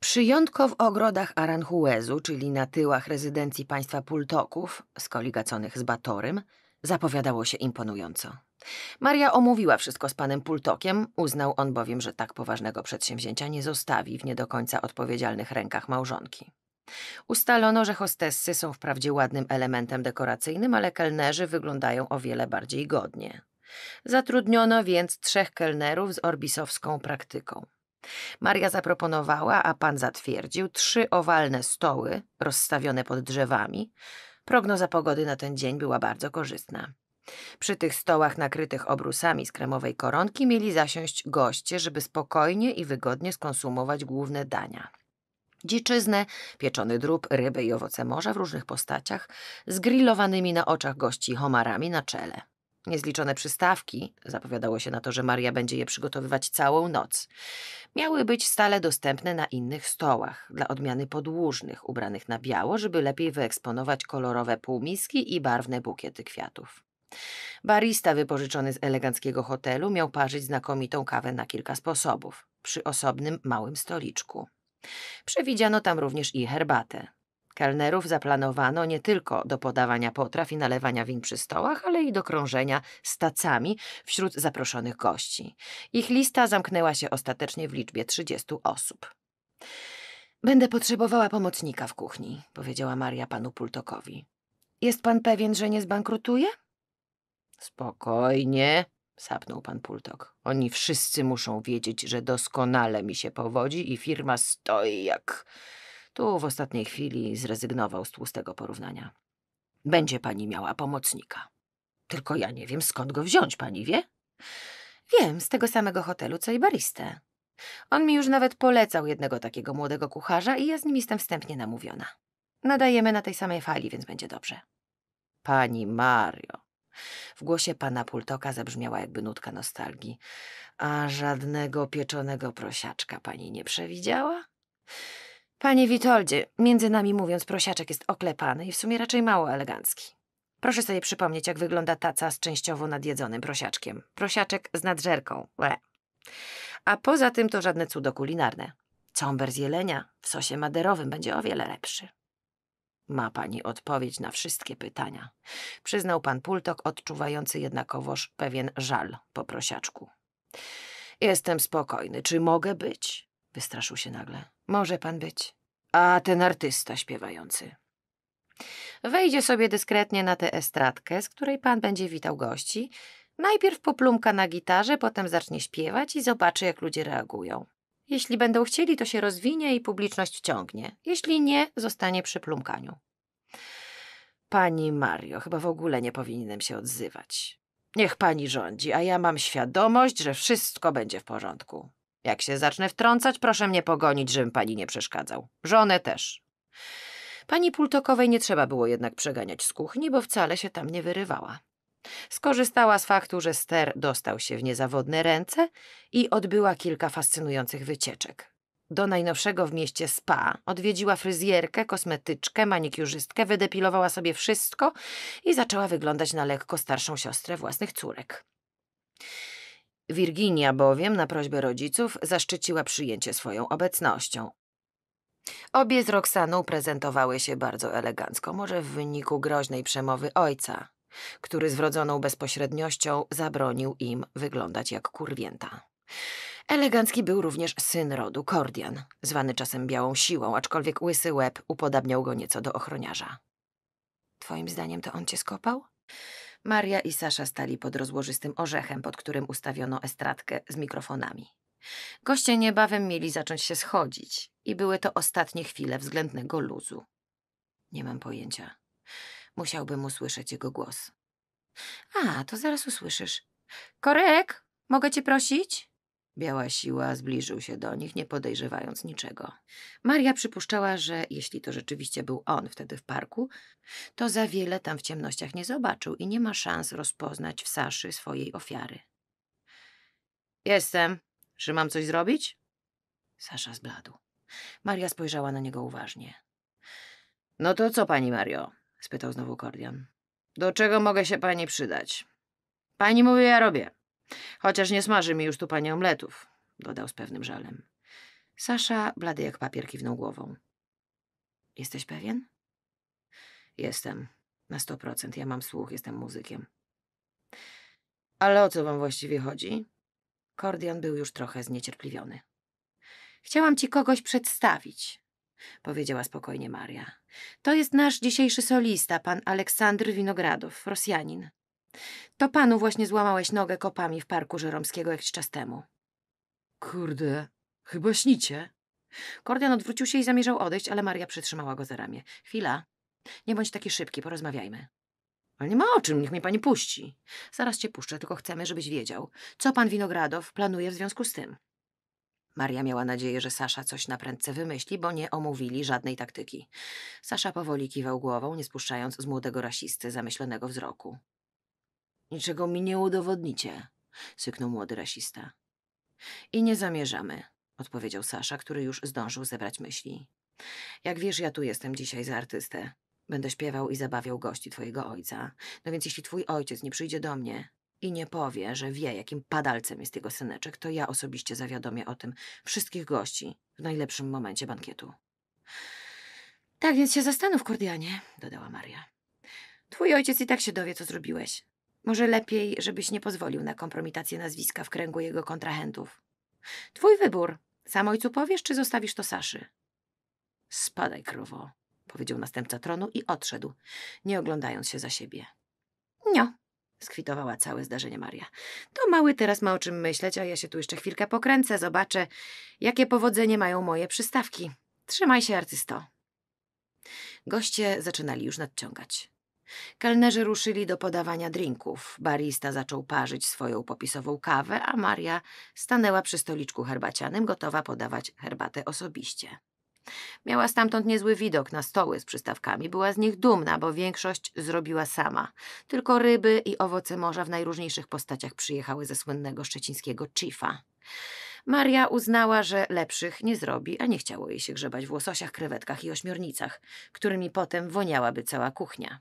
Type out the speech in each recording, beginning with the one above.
Przyjątko w ogrodach Aranjuezu, czyli na tyłach rezydencji państwa Pultoków, skoligaconych z Batorym, zapowiadało się imponująco. Maria omówiła wszystko z panem Pultokiem, uznał on bowiem, że tak poważnego przedsięwzięcia nie zostawi w nie do końca odpowiedzialnych rękach małżonki. Ustalono, że hostessy są wprawdzie ładnym elementem dekoracyjnym, ale kelnerzy wyglądają o wiele bardziej godnie. Zatrudniono więc trzech kelnerów z orbisowską praktyką. Maria zaproponowała, a pan zatwierdził, trzy owalne stoły rozstawione pod drzewami. Prognoza pogody na ten dzień była bardzo korzystna. Przy tych stołach nakrytych obrusami z kremowej koronki mieli zasiąść goście, żeby spokojnie i wygodnie skonsumować główne dania. Dziczyznę, pieczony drób, ryby i owoce morza w różnych postaciach, z grillowanymi na oczach gości homarami na czele. Niezliczone przystawki, zapowiadało się na to, że Maria będzie je przygotowywać całą noc, miały być stale dostępne na innych stołach, dla odmiany podłużnych, ubranych na biało, żeby lepiej wyeksponować kolorowe półmiski i barwne bukiety kwiatów. Barista wypożyczony z eleganckiego hotelu miał parzyć znakomitą kawę na kilka sposobów, przy osobnym małym stoliczku. Przewidziano tam również i herbatę, Kelnerów zaplanowano nie tylko do podawania potraw i nalewania win przy stołach, ale i do krążenia stacami wśród zaproszonych gości. Ich lista zamknęła się ostatecznie w liczbie 30 osób. Będę potrzebowała pomocnika w kuchni, powiedziała Maria panu Pultokowi. Jest pan pewien, że nie zbankrutuje? Spokojnie, sapnął pan Pultok. Oni wszyscy muszą wiedzieć, że doskonale mi się powodzi i firma stoi jak tu w ostatniej chwili zrezygnował z tłustego porównania. Będzie pani miała pomocnika. Tylko ja nie wiem, skąd go wziąć, pani wie? Wiem, z tego samego hotelu, co i baristę. On mi już nawet polecał jednego takiego młodego kucharza i ja z nim jestem wstępnie namówiona. Nadajemy na tej samej fali, więc będzie dobrze. Pani Mario. W głosie pana Pultoka zabrzmiała jakby nutka nostalgii. A żadnego pieczonego prosiaczka pani nie przewidziała? Panie Witoldzie, między nami mówiąc, prosiaczek jest oklepany i w sumie raczej mało elegancki. Proszę sobie przypomnieć, jak wygląda taca z częściowo nadjedzonym prosiaczkiem. Prosiaczek z nadżerką. Le. A poza tym to żadne cudo kulinarne. Cąber z jelenia w sosie maderowym będzie o wiele lepszy. Ma pani odpowiedź na wszystkie pytania. Przyznał pan Pultok, odczuwający jednakowoż pewien żal po prosiaczku. Jestem spokojny. Czy mogę być? Wystraszył się nagle. Może pan być. A ten artysta śpiewający. Wejdzie sobie dyskretnie na tę estradkę, z której pan będzie witał gości. Najpierw poplumka na gitarze, potem zacznie śpiewać i zobaczy, jak ludzie reagują. Jeśli będą chcieli, to się rozwinie i publiczność wciągnie. Jeśli nie, zostanie przy plumkaniu. Pani Mario, chyba w ogóle nie powinienem się odzywać. Niech pani rządzi, a ja mam świadomość, że wszystko będzie w porządku. Jak się zacznę wtrącać, proszę mnie pogonić, żebym pani nie przeszkadzał. Żonę też. Pani Pultokowej nie trzeba było jednak przeganiać z kuchni, bo wcale się tam nie wyrywała. Skorzystała z faktu, że ster dostał się w niezawodne ręce i odbyła kilka fascynujących wycieczek. Do najnowszego w mieście spa odwiedziła fryzjerkę, kosmetyczkę, manikiurzystkę, wydepilowała sobie wszystko i zaczęła wyglądać na lekko starszą siostrę własnych córek. Virginia bowiem na prośbę rodziców zaszczyciła przyjęcie swoją obecnością. Obie z Roxaną prezentowały się bardzo elegancko, może w wyniku groźnej przemowy ojca, który z wrodzoną bezpośredniością zabronił im wyglądać jak kurwięta. Elegancki był również syn rodu, Kordian, zwany czasem Białą Siłą, aczkolwiek łysy łeb upodabniał go nieco do ochroniarza. Twoim zdaniem to on cię skopał? Maria i Sasza stali pod rozłożystym orzechem, pod którym ustawiono estradkę z mikrofonami. Goście niebawem mieli zacząć się schodzić i były to ostatnie chwile względnego luzu. Nie mam pojęcia. Musiałbym usłyszeć jego głos. A, to zaraz usłyszysz. Korek, mogę cię prosić? Biała siła zbliżył się do nich, nie podejrzewając niczego. Maria przypuszczała, że jeśli to rzeczywiście był on wtedy w parku, to za wiele tam w ciemnościach nie zobaczył i nie ma szans rozpoznać w Saszy swojej ofiary. Jestem. Czy mam coś zrobić? Sasza zbladł. Maria spojrzała na niego uważnie. No to co, pani Mario? spytał znowu Kordian. Do czego mogę się pani przydać? Pani mówi, ja robię. Chociaż nie smaży mi już tu pani omletów, dodał z pewnym żalem. Sasza, blady jak papier, kiwnął głową. Jesteś pewien? Jestem. Na sto procent. Ja mam słuch, jestem muzykiem. Ale o co wam właściwie chodzi? Kordian był już trochę zniecierpliwiony. Chciałam ci kogoś przedstawić, powiedziała spokojnie Maria. To jest nasz dzisiejszy solista, pan Aleksandr Winogradow, Rosjanin. To panu właśnie złamałeś nogę kopami w parku żeromskiego jakiś czas temu. Kurde, chyba śnicie. Kordian odwrócił się i zamierzał odejść, ale Maria przytrzymała go za ramię. Chwila. Nie bądź taki szybki, porozmawiajmy. Ale nie ma o czym, niech mnie pani puści. Zaraz cię puszczę, tylko chcemy, żebyś wiedział, co pan Winogradow planuje w związku z tym. Maria miała nadzieję, że Sasza coś naprędce wymyśli, bo nie omówili żadnej taktyki. Sasza powoli kiwał głową, nie spuszczając z młodego rasisty zamyślonego wzroku. Niczego mi nie udowodnicie, syknął młody rasista. I nie zamierzamy, odpowiedział Sasza, który już zdążył zebrać myśli. Jak wiesz, ja tu jestem dzisiaj za artystę. Będę śpiewał i zabawiał gości twojego ojca. No więc jeśli twój ojciec nie przyjdzie do mnie i nie powie, że wie, jakim padalcem jest jego syneczek, to ja osobiście zawiadomię o tym wszystkich gości w najlepszym momencie bankietu. Tak więc się zastanów, Kordianie, dodała Maria. Twój ojciec i tak się dowie, co zrobiłeś. Może lepiej, żebyś nie pozwolił na kompromitację nazwiska w kręgu jego kontrahentów. Twój wybór. Sam ojcu powiesz, czy zostawisz to Saszy? Spadaj, krowo, powiedział następca tronu i odszedł, nie oglądając się za siebie. Nio, skwitowała całe zdarzenie Maria. To mały teraz ma o czym myśleć, a ja się tu jeszcze chwilkę pokręcę, zobaczę, jakie powodzenie mają moje przystawki. Trzymaj się, artysto. Goście zaczynali już nadciągać. Kelnerzy ruszyli do podawania drinków. Barista zaczął parzyć swoją popisową kawę, a Maria stanęła przy stoliczku herbacianym, gotowa podawać herbatę osobiście. Miała stamtąd niezły widok na stoły z przystawkami. Była z nich dumna, bo większość zrobiła sama. Tylko ryby i owoce morza w najróżniejszych postaciach przyjechały ze słynnego szczecińskiego chifa. Maria uznała, że lepszych nie zrobi, a nie chciało jej się grzebać w łososiach, krewetkach i ośmiornicach, którymi potem woniałaby cała kuchnia.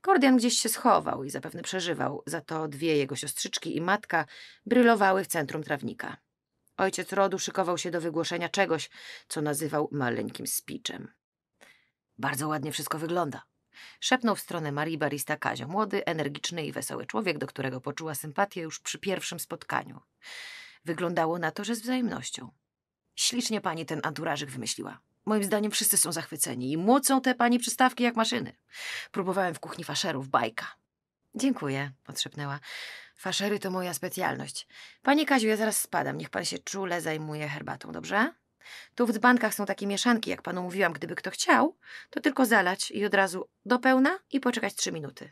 Kordian gdzieś się schował i zapewne przeżywał, za to dwie jego siostrzyczki i matka brylowały w centrum trawnika. Ojciec rodu szykował się do wygłoszenia czegoś, co nazywał maleńkim speechem. Bardzo ładnie wszystko wygląda. Szepnął w stronę Marii Barista Kazio, młody, energiczny i wesoły człowiek, do którego poczuła sympatię już przy pierwszym spotkaniu. Wyglądało na to, że z wzajemnością. Ślicznie pani ten anturażyk wymyśliła. Moim zdaniem wszyscy są zachwyceni i młocą te pani przystawki jak maszyny. Próbowałem w kuchni faszerów, bajka. Dziękuję, odszepnęła. Faszery to moja specjalność. Panie Kaziu, ja zaraz spadam, niech pan się czule zajmuje herbatą, dobrze? Tu w dzbankach są takie mieszanki, jak panu mówiłam, gdyby kto chciał, to tylko zalać i od razu do pełna i poczekać trzy minuty.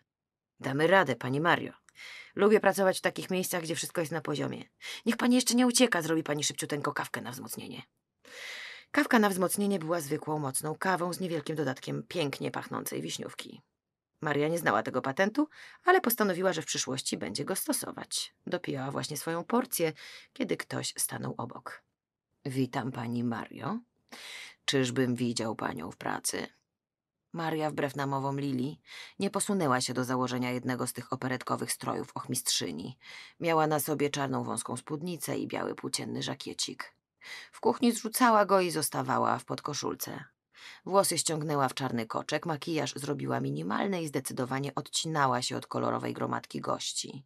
Damy radę, pani Mario. Lubię pracować w takich miejscach, gdzie wszystko jest na poziomie. Niech pani jeszcze nie ucieka, zrobi pani szybciuteńko kawkę na wzmocnienie. Kawka na wzmocnienie była zwykłą, mocną kawą z niewielkim dodatkiem pięknie pachnącej wiśniówki. Maria nie znała tego patentu, ale postanowiła, że w przyszłości będzie go stosować. Dopijała właśnie swoją porcję, kiedy ktoś stanął obok. Witam pani Mario. Czyżbym widział panią w pracy? Maria, wbrew namowom Lili, nie posunęła się do założenia jednego z tych operetkowych strojów ochmistrzyni. Miała na sobie czarną wąską spódnicę i biały płócienny żakiecik. W kuchni zrzucała go i zostawała w podkoszulce. Włosy ściągnęła w czarny koczek, makijaż zrobiła minimalny i zdecydowanie odcinała się od kolorowej gromadki gości.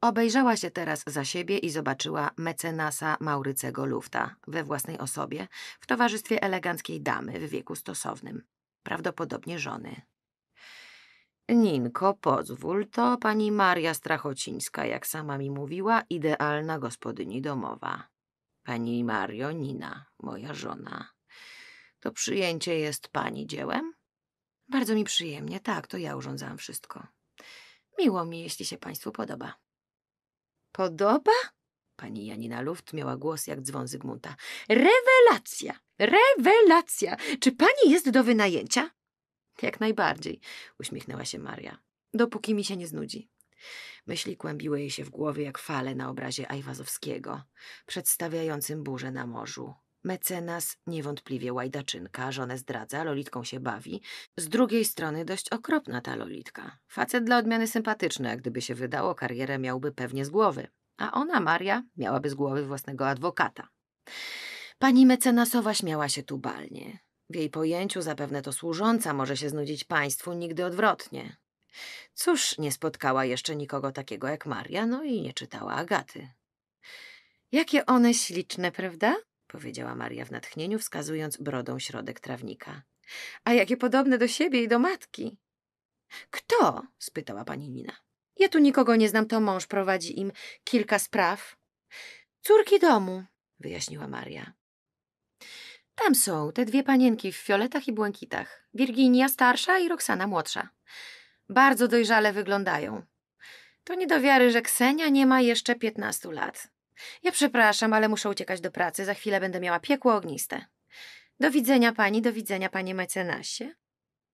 Obejrzała się teraz za siebie i zobaczyła mecenasa Maurycego Lufta we własnej osobie, w towarzystwie eleganckiej damy w wieku stosownym, prawdopodobnie żony. Ninko, pozwól, to pani Maria Strachocińska, jak sama mi mówiła, idealna gospodyni domowa. Pani Mario Nina, moja żona. To przyjęcie jest pani dziełem? Bardzo mi przyjemnie, tak, to ja urządzałam wszystko. Miło mi, jeśli się państwu podoba. Podoba? Pani Janina Luft miała głos jak dzwon Zygmunta. Rewelacja! Rewelacja! Czy pani jest do wynajęcia? Jak najbardziej, uśmiechnęła się Maria. Dopóki mi się nie znudzi. Myśli kłębiły jej się w głowie jak fale na obrazie Ajwazowskiego, przedstawiającym burzę na morzu. Mecenas, niewątpliwie łajdaczynka, żonę zdradza, lolitką się bawi. Z drugiej strony dość okropna ta lolitka. Facet dla odmiany sympatyczny, jak gdyby się wydało, karierę miałby pewnie z głowy. A ona, Maria, miałaby z głowy własnego adwokata. Pani mecenasowa śmiała się tu balnie. W jej pojęciu zapewne to służąca może się znudzić państwu, nigdy odwrotnie. Cóż, nie spotkała jeszcze nikogo takiego jak Maria, no i nie czytała Agaty. Jakie one śliczne, prawda? powiedziała Maria w natchnieniu, wskazując brodą środek trawnika. A jakie podobne do siebie i do matki. Kto? spytała pani Nina. Ja tu nikogo nie znam, to mąż prowadzi im kilka spraw. Córki domu, wyjaśniła Maria. Tam są te dwie panienki w fioletach i błękitach. Virginia starsza i Roxana młodsza. Bardzo dojrzale wyglądają. To nie do wiary, że Ksenia nie ma jeszcze 15 lat. Ja przepraszam, ale muszę uciekać do pracy. Za chwilę będę miała piekło ogniste. Do widzenia pani, do widzenia panie mecenasie.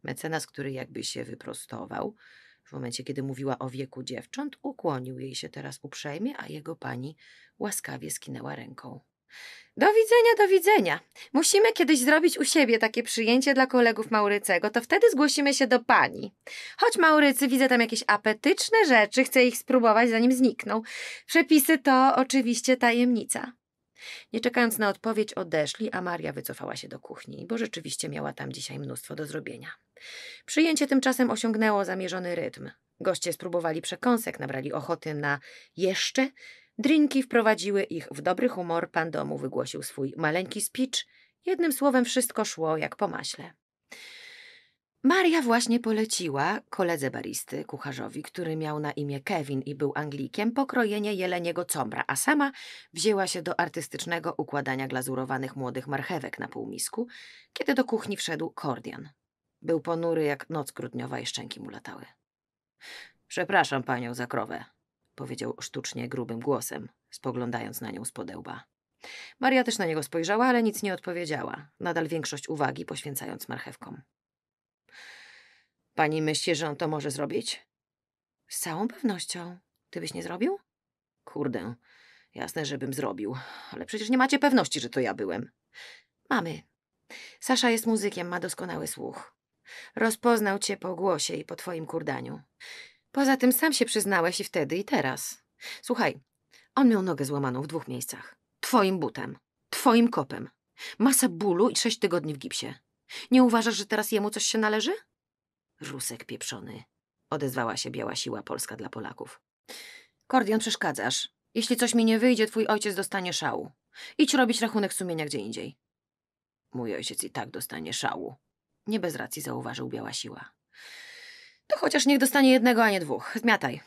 Mecenas, który jakby się wyprostował, w momencie kiedy mówiła o wieku dziewcząt, ukłonił jej się teraz uprzejmie, a jego pani łaskawie skinęła ręką. Do widzenia, do widzenia. Musimy kiedyś zrobić u siebie takie przyjęcie dla kolegów Maurycego, to wtedy zgłosimy się do pani. Choć Maurycy, widzę tam jakieś apetyczne rzeczy, chcę ich spróbować zanim znikną. Przepisy to oczywiście tajemnica. Nie czekając na odpowiedź, odeszli, a Maria wycofała się do kuchni, bo rzeczywiście miała tam dzisiaj mnóstwo do zrobienia. Przyjęcie tymczasem osiągnęło zamierzony rytm. Goście spróbowali przekąsek, nabrali ochoty na jeszcze Drinki wprowadziły ich w dobry humor, pan domu wygłosił swój maleńki speech. Jednym słowem wszystko szło jak po maśle. Maria właśnie poleciła koledze baristy, kucharzowi, który miał na imię Kevin i był Anglikiem, pokrojenie jeleniego combra, a sama wzięła się do artystycznego układania glazurowanych młodych marchewek na półmisku, kiedy do kuchni wszedł Kordian. Był ponury jak noc grudniowa i szczęki mu latały. Przepraszam panią za krowę, powiedział sztucznie grubym głosem, spoglądając na nią z podełba. Maria też na niego spojrzała, ale nic nie odpowiedziała, nadal większość uwagi poświęcając marchewkom. Pani myśli, że on to może zrobić? Z całą pewnością. Ty byś nie zrobił? Kurde, jasne, żebym zrobił, ale przecież nie macie pewności, że to ja byłem. Mamy. Sasza jest muzykiem, ma doskonały słuch. Rozpoznał cię po głosie i po twoim kurdaniu. Poza tym sam się przyznałeś i wtedy, i teraz. Słuchaj, on miał nogę złamaną w dwóch miejscach. Twoim butem. Twoim kopem. Masa bólu i sześć tygodni w gipsie. Nie uważasz, że teraz jemu coś się należy? Rusek pieprzony. Odezwała się biała siła polska dla Polaków. Kordion, przeszkadzasz. Jeśli coś mi nie wyjdzie, twój ojciec dostanie szału. Idź robić rachunek sumienia gdzie indziej. Mój ojciec i tak dostanie szału. Nie bez racji zauważył biała siła. To chociaż niech dostanie jednego, a nie dwóch. Zmiataj.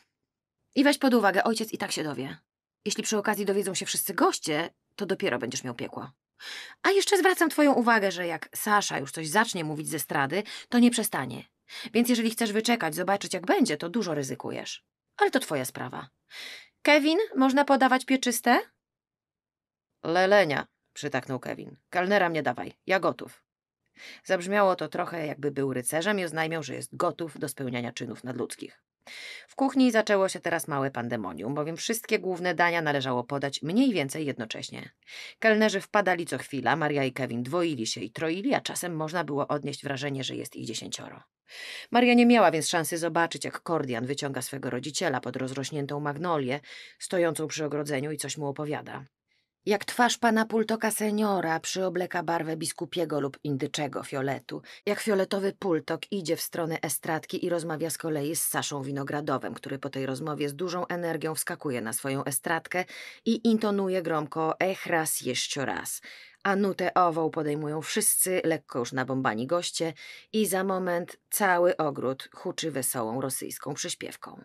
I weź pod uwagę, ojciec i tak się dowie. Jeśli przy okazji dowiedzą się wszyscy goście, to dopiero będziesz miał piekło. A jeszcze zwracam twoją uwagę, że jak Sasza już coś zacznie mówić ze strady, to nie przestanie. Więc jeżeli chcesz wyczekać, zobaczyć jak będzie, to dużo ryzykujesz. Ale to twoja sprawa. Kevin, można podawać pieczyste? Lelenia, przytaknął Kevin. Kalnera mnie dawaj, ja gotów. Zabrzmiało to trochę, jakby był rycerzem i oznajmiał, że jest gotów do spełniania czynów nadludzkich. W kuchni zaczęło się teraz małe pandemonium, bowiem wszystkie główne dania należało podać mniej więcej jednocześnie. Kelnerzy wpadali co chwila, Maria i Kevin dwoili się i troili, a czasem można było odnieść wrażenie, że jest ich dziesięcioro. Maria nie miała więc szansy zobaczyć, jak Kordian wyciąga swego rodziciela pod rozrośniętą magnolię, stojącą przy ogrodzeniu i coś mu opowiada jak twarz pana pultoka seniora przyobleka barwę biskupiego lub indyczego fioletu, jak fioletowy pultok idzie w stronę estradki i rozmawia z kolei z Saszą Winogradowem, który po tej rozmowie z dużą energią wskakuje na swoją estradkę i intonuje gromko ech raz jeszcze raz. A nutę ową podejmują wszyscy, lekko już nabombani goście i za moment cały ogród huczy wesołą rosyjską przyśpiewką.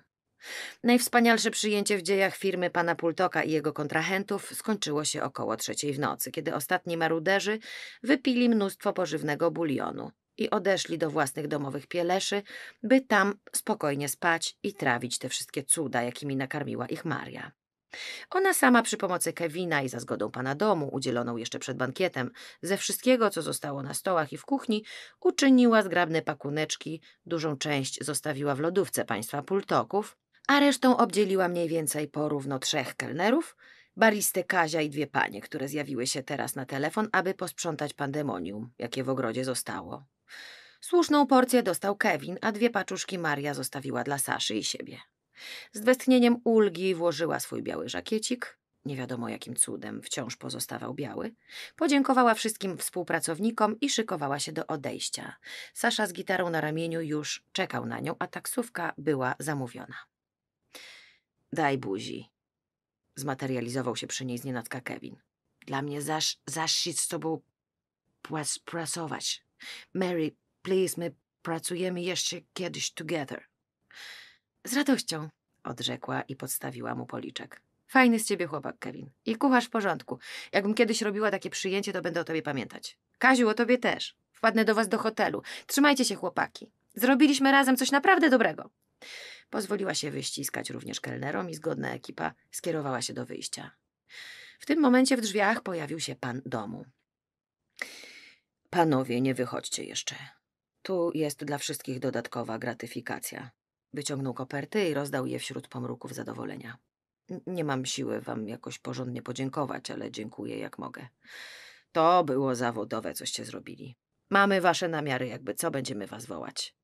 Najwspanialsze przyjęcie w dziejach firmy pana Pultoka i jego kontrahentów skończyło się około trzeciej w nocy, kiedy ostatni maruderzy wypili mnóstwo pożywnego bulionu i odeszli do własnych domowych pieleszy, by tam spokojnie spać i trawić te wszystkie cuda, jakimi nakarmiła ich Maria. Ona sama przy pomocy Kevina i za zgodą pana domu, udzieloną jeszcze przed bankietem, ze wszystkiego, co zostało na stołach i w kuchni, uczyniła zgrabne pakuneczki, dużą część zostawiła w lodówce państwa pultoków, a resztą obdzieliła mniej więcej porówno trzech kelnerów, baristę Kazia i dwie panie, które zjawiły się teraz na telefon, aby posprzątać pandemonium, jakie w ogrodzie zostało. Słuszną porcję dostał Kevin, a dwie paczuszki Maria zostawiła dla Saszy i siebie. Z westchnieniem ulgi włożyła swój biały żakiecik, nie wiadomo jakim cudem wciąż pozostawał biały, podziękowała wszystkim współpracownikom i szykowała się do odejścia. Sasza z gitarą na ramieniu już czekał na nią, a taksówka była zamówiona. Daj buzi. Zmaterializował się przy niej znienacka Kevin. Dla mnie zaś, zaszczyt z tobą płas, Mary, please, my pracujemy jeszcze kiedyś together. Z radością, odrzekła i podstawiła mu policzek. Fajny z ciebie chłopak, Kevin. I kucharz w porządku. Jakbym kiedyś robiła takie przyjęcie, to będę o tobie pamiętać. Kaziu, o tobie też. Wpadnę do was do hotelu. Trzymajcie się, chłopaki. Zrobiliśmy razem coś naprawdę dobrego. Pozwoliła się wyściskać również kelnerom i zgodna ekipa skierowała się do wyjścia. W tym momencie w drzwiach pojawił się pan domu. Panowie, nie wychodźcie jeszcze. Tu jest dla wszystkich dodatkowa gratyfikacja. Wyciągnął koperty i rozdał je wśród pomruków zadowolenia. Nie mam siły wam jakoś porządnie podziękować, ale dziękuję jak mogę. To było zawodowe, coście zrobili. Mamy wasze namiary, jakby co będziemy was wołać.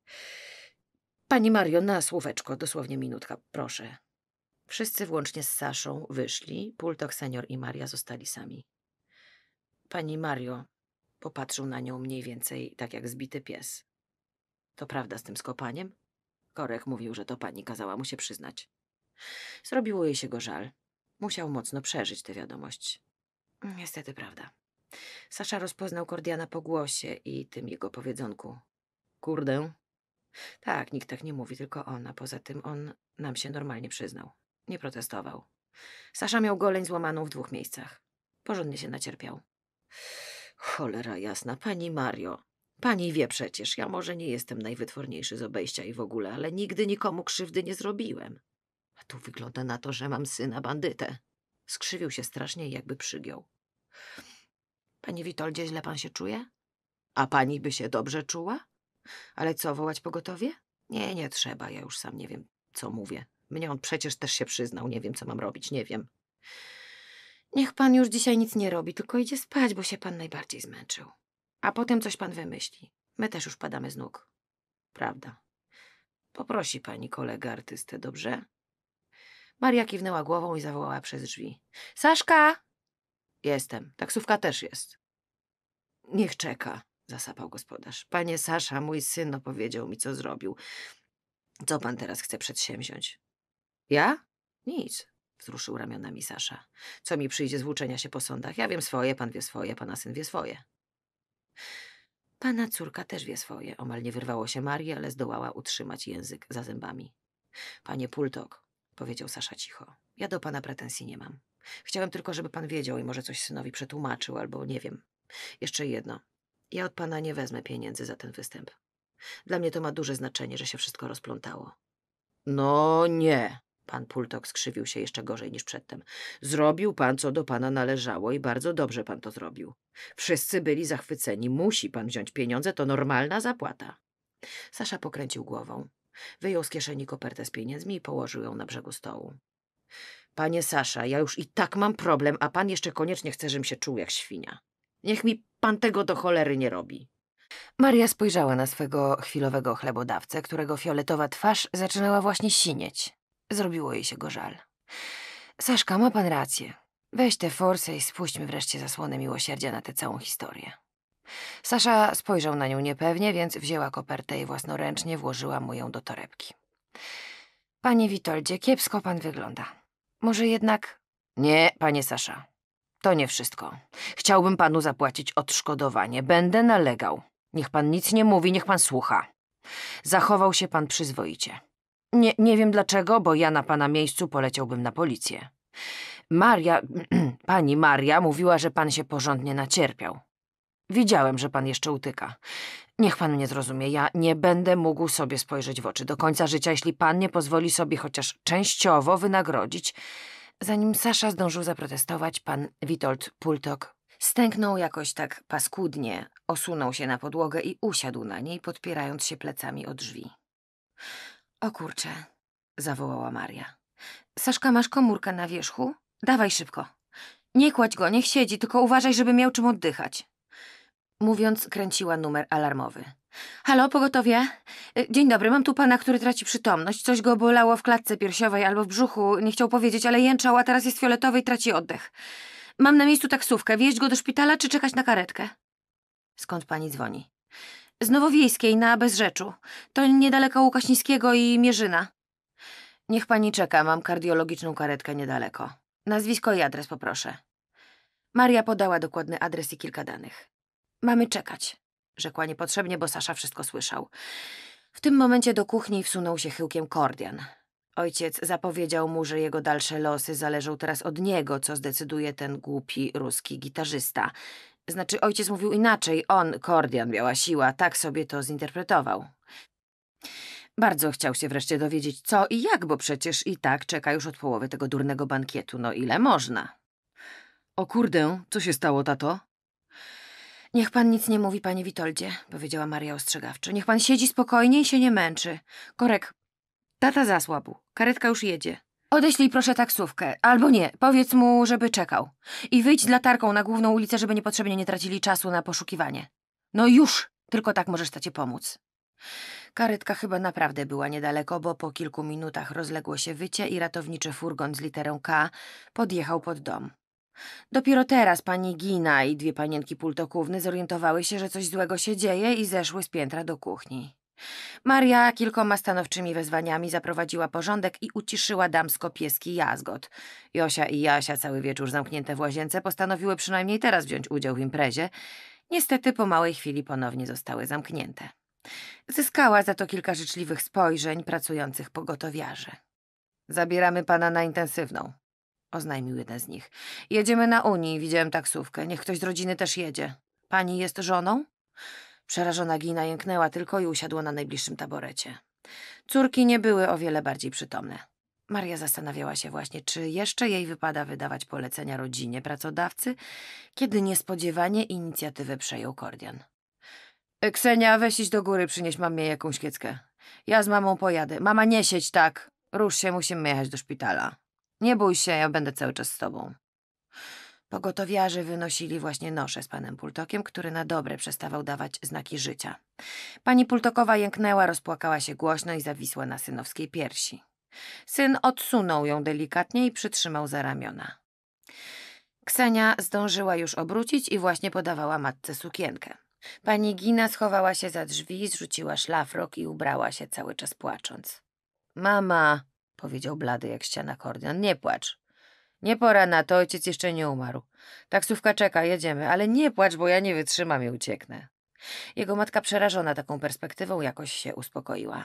Pani Mario, na słóweczko, dosłownie minutka, proszę. Wszyscy włącznie z Saszą wyszli, Pultok senior i Maria zostali sami. Pani Mario popatrzył na nią mniej więcej tak jak zbity pies. To prawda z tym skopaniem? Korek mówił, że to pani kazała mu się przyznać. Zrobiło jej się go żal. Musiał mocno przeżyć tę wiadomość. Niestety prawda. Sasza rozpoznał Kordiana po głosie i tym jego powiedzonku. Kurde. Tak, nikt tak nie mówi, tylko on, a poza tym on nam się normalnie przyznał. Nie protestował. Sasza miał goleń złamaną w dwóch miejscach. Porządnie się nacierpiał. Cholera jasna, pani Mario. Pani wie przecież, ja może nie jestem najwytworniejszy z obejścia i w ogóle, ale nigdy nikomu krzywdy nie zrobiłem. A tu wygląda na to, że mam syna bandytę. Skrzywił się strasznie i jakby przygiął. Panie Witoldzie, źle pan się czuje? A pani by się dobrze czuła? Ale co, wołać pogotowie? Nie, nie trzeba, ja już sam nie wiem, co mówię. Mnie on przecież też się przyznał, nie wiem, co mam robić, nie wiem. Niech pan już dzisiaj nic nie robi, tylko idzie spać, bo się pan najbardziej zmęczył. A potem coś pan wymyśli. My też już padamy z nóg. Prawda. Poprosi pani kolegę artystę, dobrze? Maria kiwnęła głową i zawołała przez drzwi. Saszka! Jestem. Taksówka też jest. Niech czeka zasapał gospodarz. Panie Sasza, mój syn opowiedział mi, co zrobił. Co pan teraz chce przedsięwziąć? Ja? Nic, wzruszył ramionami Sasza. Co mi przyjdzie z włóczenia się po sądach? Ja wiem swoje, pan wie swoje, pana syn wie swoje. Pana córka też wie swoje. Omal nie wyrwało się Marii, ale zdołała utrzymać język za zębami. Panie Pultok, powiedział Sasza cicho, ja do pana pretensji nie mam. Chciałem tylko, żeby pan wiedział i może coś synowi przetłumaczył, albo nie wiem. Jeszcze jedno. Ja od pana nie wezmę pieniędzy za ten występ. Dla mnie to ma duże znaczenie, że się wszystko rozplątało. No nie. Pan Pultok skrzywił się jeszcze gorzej niż przedtem. Zrobił pan, co do pana należało i bardzo dobrze pan to zrobił. Wszyscy byli zachwyceni. Musi pan wziąć pieniądze, to normalna zapłata. Sasza pokręcił głową. Wyjął z kieszeni kopertę z pieniędzmi i położył ją na brzegu stołu. Panie Sasza, ja już i tak mam problem, a pan jeszcze koniecznie chce, żebym się czuł jak świnia. Niech mi Pan tego do cholery nie robi. Maria spojrzała na swego chwilowego chlebodawcę, którego fioletowa twarz zaczynała właśnie sinieć. Zrobiło jej się go żal. Saszka, ma pan rację. Weź tę forsę i spuśćmy wreszcie zasłonę miłosierdzia na tę całą historię. Sasza spojrzał na nią niepewnie, więc wzięła kopertę i własnoręcznie włożyła mu ją do torebki. Panie Witoldzie, kiepsko pan wygląda. Może jednak... Nie, panie Sasza, to nie wszystko. Chciałbym panu zapłacić odszkodowanie. Będę nalegał. Niech pan nic nie mówi, niech pan słucha. Zachował się pan przyzwoicie. Nie, nie wiem dlaczego, bo ja na pana miejscu poleciałbym na policję. Maria, pani Maria mówiła, że pan się porządnie nacierpiał. Widziałem, że pan jeszcze utyka. Niech pan mnie zrozumie, ja nie będę mógł sobie spojrzeć w oczy do końca życia, jeśli pan nie pozwoli sobie chociaż częściowo wynagrodzić Zanim Sasza zdążył zaprotestować, pan Witold Pultok stęknął jakoś tak paskudnie, osunął się na podłogę i usiadł na niej, podpierając się plecami o drzwi. O kurcze, zawołała Maria. Saszka, masz komórkę na wierzchu? Dawaj szybko. Nie kładź go, niech siedzi, tylko uważaj, żeby miał czym oddychać. Mówiąc, kręciła numer alarmowy. Halo, pogotowie? E, dzień dobry, mam tu pana, który traci przytomność. Coś go bolało w klatce piersiowej albo w brzuchu. Nie chciał powiedzieć, ale jęczał, a teraz jest fioletowy i traci oddech. Mam na miejscu taksówkę. Wieźć go do szpitala czy czekać na karetkę? Skąd pani dzwoni? Z Nowowiejskiej, na Bezrzeczu. To niedaleko Łukasińskiego i Mierzyna. Niech pani czeka, mam kardiologiczną karetkę niedaleko. Nazwisko i adres poproszę. Maria podała dokładny adres i kilka danych. Mamy czekać, rzekła niepotrzebnie, bo Sasza wszystko słyszał. W tym momencie do kuchni wsunął się chyłkiem Kordian. Ojciec zapowiedział mu, że jego dalsze losy zależą teraz od niego, co zdecyduje ten głupi ruski gitarzysta. Znaczy, ojciec mówił inaczej, on, Kordian, miała siła, tak sobie to zinterpretował. Bardzo chciał się wreszcie dowiedzieć co i jak, bo przecież i tak czeka już od połowy tego durnego bankietu, no ile można. O kurde, co się stało, tato? Niech pan nic nie mówi, panie Witoldzie, powiedziała Maria ostrzegawczo. Niech pan siedzi spokojnie i się nie męczy. Korek, tata zasłabł. Karetka już jedzie. Odeślij proszę taksówkę, albo nie, powiedz mu, żeby czekał. I wyjdź z latarką na główną ulicę, żeby niepotrzebnie nie tracili czasu na poszukiwanie. No już, tylko tak możesz tacie pomóc. Karetka chyba naprawdę była niedaleko, bo po kilku minutach rozległo się wycie i ratowniczy furgon z literą K podjechał pod dom. Dopiero teraz pani Gina i dwie panienki pultokówny zorientowały się, że coś złego się dzieje i zeszły z piętra do kuchni. Maria kilkoma stanowczymi wezwaniami zaprowadziła porządek i uciszyła damsko-pieski jazgot. Josia i Jasia, cały wieczór zamknięte w łazience, postanowiły przynajmniej teraz wziąć udział w imprezie. Niestety po małej chwili ponownie zostały zamknięte. Zyskała za to kilka życzliwych spojrzeń pracujących pogotowiarzy. Zabieramy pana na intensywną, oznajmił jeden z nich. Jedziemy na Unii, widziałem taksówkę. Niech ktoś z rodziny też jedzie. Pani jest żoną? Przerażona Gina jęknęła tylko i usiadła na najbliższym taborecie. Córki nie były o wiele bardziej przytomne. Maria zastanawiała się właśnie, czy jeszcze jej wypada wydawać polecenia rodzinie pracodawcy, kiedy niespodziewanie inicjatywę przejął Kordian. Ksenia, weź iść do góry, przynieś mamie jakąś kieckę. Ja z mamą pojadę. Mama, nie siedź tak. Rusz się, musimy jechać do szpitala. Nie bój się, ja będę cały czas z tobą. Pogotowiarze wynosili właśnie nosze z panem Pultokiem, który na dobre przestawał dawać znaki życia. Pani Pultokowa jęknęła, rozpłakała się głośno i zawisła na synowskiej piersi. Syn odsunął ją delikatnie i przytrzymał za ramiona. Ksenia zdążyła już obrócić i właśnie podawała matce sukienkę. Pani Gina schowała się za drzwi, zrzuciła szlafrok i ubrała się cały czas płacząc. Mama, powiedział blady jak ściana Kordian. Nie płacz. Nie pora na to, ojciec jeszcze nie umarł. Taksówka czeka, jedziemy, ale nie płacz, bo ja nie wytrzymam i ucieknę. Jego matka przerażona taką perspektywą jakoś się uspokoiła.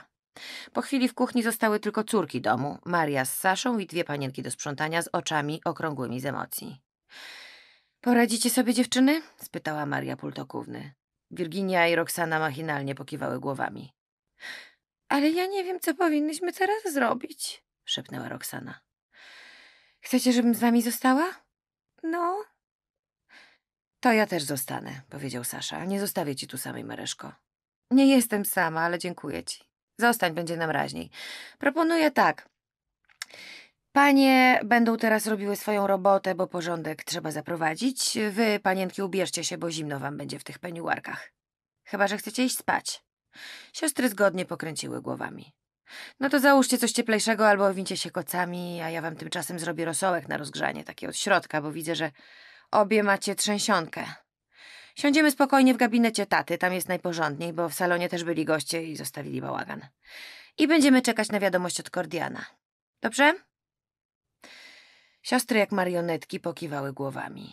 Po chwili w kuchni zostały tylko córki domu, Maria z Saszą i dwie panienki do sprzątania z oczami okrągłymi z emocji. Poradzicie sobie, dziewczyny? spytała Maria Pultokówny. Virginia i Roxana machinalnie pokiwały głowami. Ale ja nie wiem, co powinnyśmy teraz zrobić, szepnęła Roxana. Chcecie, żebym z nami została? No. To ja też zostanę, powiedział Sasza. Nie zostawię ci tu samej, Mareszko. Nie jestem sama, ale dziękuję ci. Zostań, będzie nam raźniej. Proponuję tak. Panie będą teraz robiły swoją robotę, bo porządek trzeba zaprowadzić. Wy, panienki, ubierzcie się, bo zimno wam będzie w tych peniuarkach. Chyba, że chcecie iść spać. Siostry zgodnie pokręciły głowami. No to załóżcie coś cieplejszego albo owincie się kocami, a ja wam tymczasem zrobię rosołek na rozgrzanie, takie od środka, bo widzę, że obie macie trzęsionkę. Siądziemy spokojnie w gabinecie taty, tam jest najporządniej, bo w salonie też byli goście i zostawili bałagan. I będziemy czekać na wiadomość od Kordiana. Dobrze? Siostry jak marionetki pokiwały głowami.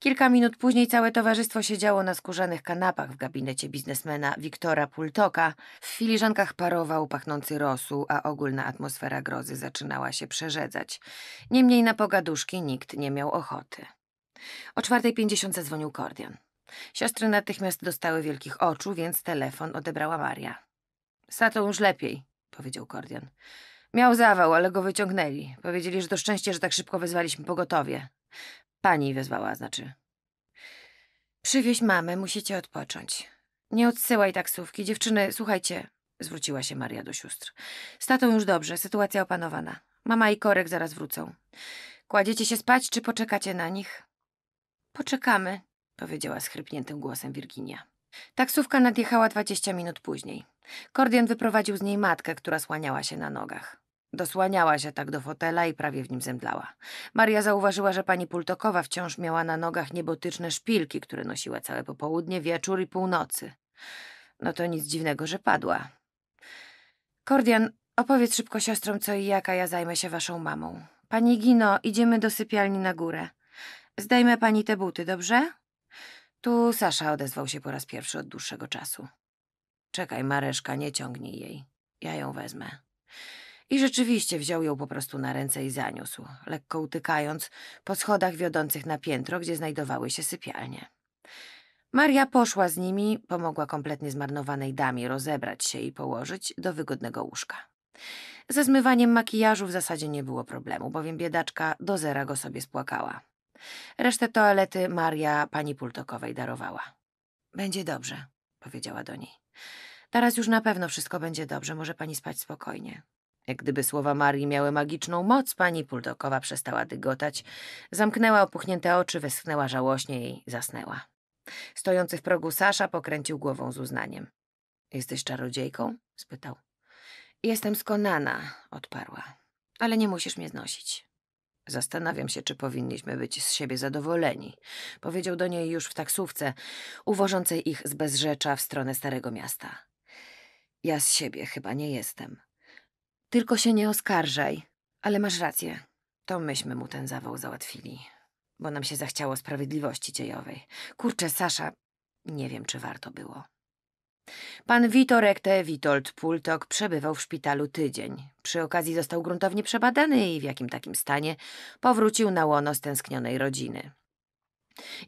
Kilka minut później całe towarzystwo siedziało na skórzanych kanapach w gabinecie biznesmena Wiktora Pultoka. W filiżankach parował pachnący rosół, a ogólna atmosfera grozy zaczynała się przerzedzać. Niemniej na pogaduszki nikt nie miał ochoty. O 4.50 zadzwonił Kordian. Siostry natychmiast dostały wielkich oczu, więc telefon odebrała Maria. Sato już lepiej, powiedział Kordian. Miał zawał, ale go wyciągnęli. Powiedzieli, że to szczęście, że tak szybko wezwaliśmy pogotowie. Pani wezwała, znaczy. Przywieź mamę, musicie odpocząć. Nie odsyłaj taksówki. Dziewczyny, słuchajcie, zwróciła się Maria do sióstr. Z tatą już dobrze, sytuacja opanowana. Mama i korek zaraz wrócą. Kładziecie się spać, czy poczekacie na nich? Poczekamy, powiedziała schrypniętym głosem Virginia. Taksówka nadjechała dwadzieścia minut później. Kordian wyprowadził z niej matkę, która słaniała się na nogach. Dosłaniała się tak do fotela i prawie w nim zemdlała. Maria zauważyła, że pani Pultokowa wciąż miała na nogach niebotyczne szpilki, które nosiła całe popołudnie, wieczór i północy. No to nic dziwnego, że padła. Kordian, opowiedz szybko siostrom co i jaka. ja zajmę się waszą mamą. Pani Gino, idziemy do sypialni na górę. Zdejmę pani te buty, dobrze? Tu Sasza odezwał się po raz pierwszy od dłuższego czasu. Czekaj, Mareszka, nie ciągnij jej. Ja ją wezmę. I rzeczywiście wziął ją po prostu na ręce i zaniósł, lekko utykając po schodach wiodących na piętro, gdzie znajdowały się sypialnie. Maria poszła z nimi, pomogła kompletnie zmarnowanej damie rozebrać się i położyć do wygodnego łóżka. Ze zmywaniem makijażu w zasadzie nie było problemu, bowiem biedaczka do zera go sobie spłakała. Resztę toalety Maria pani Pultokowej darowała. Będzie dobrze, powiedziała do niej. Teraz już na pewno wszystko będzie dobrze, może pani spać spokojnie. Jak gdyby słowa Marii miały magiczną moc, pani Puldokowa przestała dygotać, zamknęła opuchnięte oczy, westchnęła żałośnie i zasnęła. Stojący w progu Sasza pokręcił głową z uznaniem. Jesteś czarodziejką? spytał. Jestem skonana, odparła. Ale nie musisz mnie znosić. Zastanawiam się, czy powinniśmy być z siebie zadowoleni, powiedział do niej już w taksówce, uwożącej ich z bezrzecza w stronę starego miasta. Ja z siebie chyba nie jestem. Tylko się nie oskarżaj. Ale masz rację. To myśmy mu ten zawał załatwili. Bo nam się zachciało sprawiedliwości dziejowej. Kurczę, Sasza, nie wiem, czy warto było. Pan te Witold Pultok przebywał w szpitalu tydzień. Przy okazji został gruntownie przebadany i w jakim takim stanie powrócił na łono stęsknionej rodziny.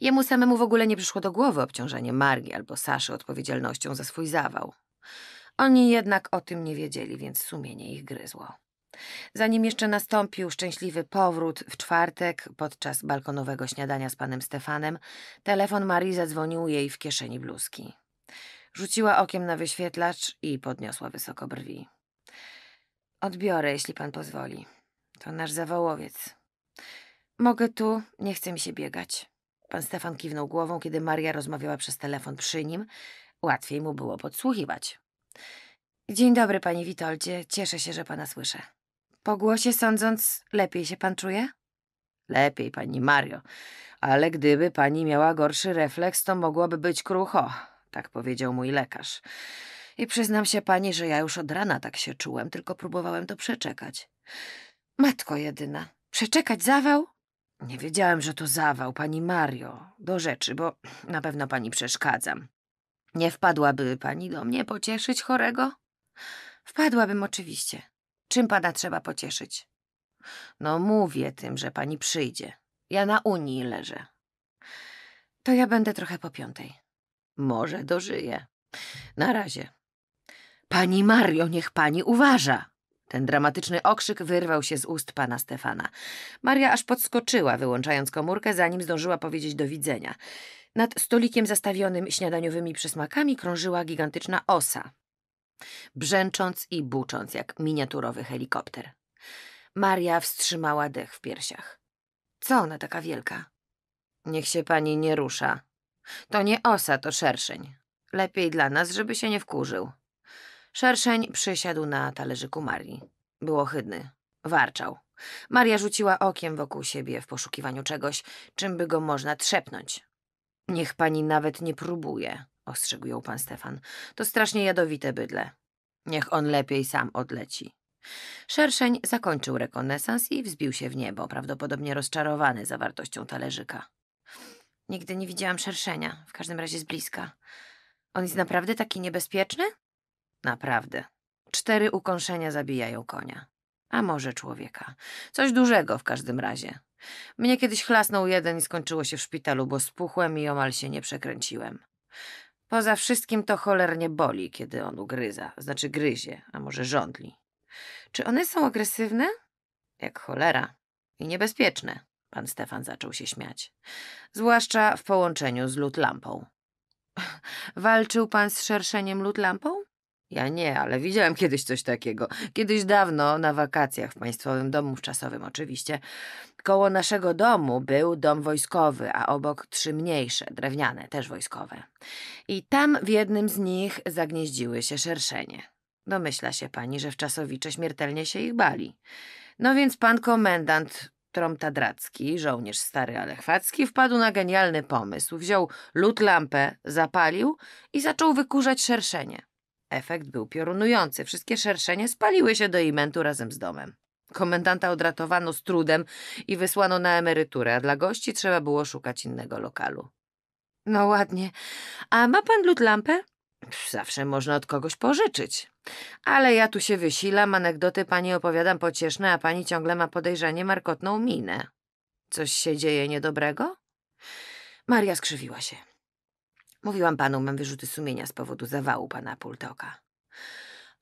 Jemu samemu w ogóle nie przyszło do głowy obciążenie Margi albo Saszy odpowiedzialnością za swój zawał. Oni jednak o tym nie wiedzieli, więc sumienie ich gryzło. Zanim jeszcze nastąpił szczęśliwy powrót w czwartek podczas balkonowego śniadania z panem Stefanem, telefon Marii zadzwonił jej w kieszeni bluzki. Rzuciła okiem na wyświetlacz i podniosła wysoko brwi. Odbiorę, jeśli pan pozwoli. To nasz zawołowiec. Mogę tu, nie chce mi się biegać. Pan Stefan kiwnął głową, kiedy Maria rozmawiała przez telefon przy nim. Łatwiej mu było podsłuchiwać. Dzień dobry, panie Witoldzie. Cieszę się, że pana słyszę. Po głosie sądząc, lepiej się pan czuje? Lepiej, pani Mario. Ale gdyby pani miała gorszy refleks, to mogłoby być krucho, tak powiedział mój lekarz. I przyznam się pani, że ja już od rana tak się czułem, tylko próbowałem to przeczekać. Matko jedyna, przeczekać zawał? Nie wiedziałem, że to zawał, pani Mario. Do rzeczy, bo na pewno pani przeszkadzam. Nie wpadłaby pani do mnie pocieszyć chorego? Wpadłabym oczywiście. Czym pana trzeba pocieszyć? No mówię tym, że pani przyjdzie. Ja na Unii leżę. To ja będę trochę po piątej. Może dożyję. Na razie. Pani Mario, niech pani uważa! Ten dramatyczny okrzyk wyrwał się z ust pana Stefana. Maria aż podskoczyła, wyłączając komórkę, zanim zdążyła powiedzieć do widzenia. Nad stolikiem zastawionym śniadaniowymi przysmakami krążyła gigantyczna osa, brzęcząc i bucząc jak miniaturowy helikopter. Maria wstrzymała dech w piersiach. Co ona taka wielka? Niech się pani nie rusza. To nie osa, to szerszeń. Lepiej dla nas, żeby się nie wkurzył. Szerszeń przysiadł na talerzyku Marii. Był ohydny. Warczał. Maria rzuciła okiem wokół siebie w poszukiwaniu czegoś, czym by go można trzepnąć. Niech pani nawet nie próbuje, ostrzegł ją pan Stefan. To strasznie jadowite bydlę. Niech on lepiej sam odleci. Szerszeń zakończył rekonesans i wzbił się w niebo, prawdopodobnie rozczarowany zawartością talerzyka. Nigdy nie widziałam szerszenia, w każdym razie z bliska. On jest naprawdę taki niebezpieczny? Naprawdę. Cztery ukąszenia zabijają konia. A może człowieka. Coś dużego w każdym razie. Mnie kiedyś chlasnął jeden i skończyło się w szpitalu, bo spuchłem i omal się nie przekręciłem. Poza wszystkim to cholernie boli, kiedy on ugryza, znaczy gryzie, a może żądli. Czy one są agresywne? Jak cholera. I niebezpieczne. Pan Stefan zaczął się śmiać. Zwłaszcza w połączeniu z lutlampą. Walczył pan z szerszeniem lutlampą? Ja nie, ale widziałem kiedyś coś takiego. Kiedyś dawno, na wakacjach w państwowym domu wczasowym oczywiście. Koło naszego domu był dom wojskowy, a obok trzy mniejsze, drewniane, też wojskowe. I tam w jednym z nich zagnieździły się szerszenie. Domyśla się pani, że w czasowicze śmiertelnie się ich bali. No więc pan komendant Tromtadracki, żołnierz stary, ale chwacki, wpadł na genialny pomysł. Wziął lód lampę, zapalił i zaczął wykurzać szerszenie. Efekt był piorunujący. Wszystkie szerszenie spaliły się do imentu razem z domem. Komendanta odratowano z trudem i wysłano na emeryturę, a dla gości trzeba było szukać innego lokalu. No ładnie. A ma pan lód lampę? Zawsze można od kogoś pożyczyć. Ale ja tu się wysilam, anegdoty pani opowiadam pocieszne, a pani ciągle ma podejrzenie markotną minę. Coś się dzieje niedobrego? Maria skrzywiła się. Mówiłam panu, mam wyrzuty sumienia z powodu zawału pana Pultoka.